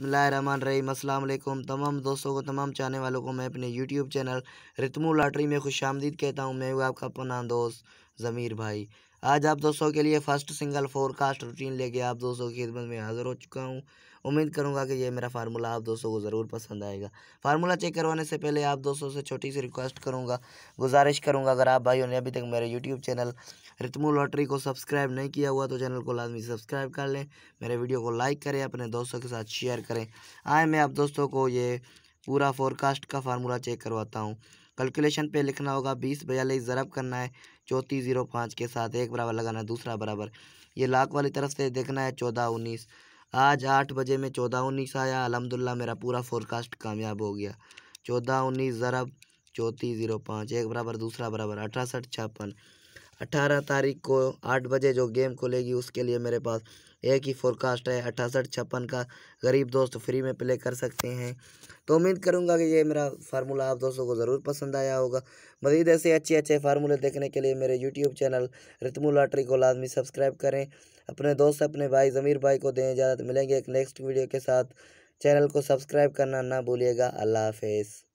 अस्सलाम वालेकुम तमाम दोस्तों को तमाम चाहने वालों को मैं अपने यूट्यूब चैनल रितमू लॉटरी में खुश आमदीद कहता हूँ मैं हूँ आपका अपना दोस्त ज़मीर भाई आज आप दोस्तों के लिए फर्स्ट सिंगल फोरकास्ट रूटीन लेके आप दोस्तों की खिदमत में हाज़िर हो चुका हूँ उम्मीद करूँगा कि ये मेरा फार्मूला आप दोस्तों को ज़रूर पसंद आएगा फार्मूला चेक करवाने से पहले आप दोस्तों से छोटी सी रिक्वेस्ट करूँगा गुजारिश करूँगा अगर आप भाइयों ने अभी तक मेरे यूट्यूब चैनल रितमू लॉटरी को सब्सक्राइब नहीं किया हुआ तो चैनल को लाजमी सब्सक्राइब कर लें मेरे वीडियो को लाइक करें अपने दोस्तों के साथ शेयर करें आए मैं आप दोस्तों को ये पूरा फोरकास्ट का फार्मूला चेक करवाता हूँ कैलकुलेशन पे लिखना होगा बीस बयालीस ज़रब करना है चौथी जीरो पाँच के साथ एक बराबर लगाना है दूसरा बराबर ये लाख वाली तरफ से देखना है चौदह उन्नीस आज आठ बजे में चौदह उन्नीस आया अलहमदिल्ला मेरा पूरा फोरकास्ट कामयाब हो गया चौदह उन्नीस ज़रब चौथी जीरो पाँच एक बराबर दूसरा बराबर अठासठ छप्पन अट्ठारह तारीख को आठ बजे जो गेम खुलेगी उसके लिए मेरे पास एक ही फोरकास्ट है अठासठ छप्पन का गरीब दोस्त फ्री में प्ले कर सकते हैं तो उम्मीद करूंगा कि ये मेरा फार्मूला आप दोस्तों को ज़रूर पसंद आया होगा मज़ीद ऐसे अच्छे अच्छे फार्मूले देखने के लिए मेरे यूट्यूब चैनल रितमू लॉटरी को लाजमी सब्सक्राइब करें अपने दोस्त अपने भाई ज़मीर भाई को दें इजाज़त मिलेंगे एक नेक्स्ट वीडियो के साथ चैनल को सब्सक्राइब करना ना भूलिएगा अल्लाह हाफिज़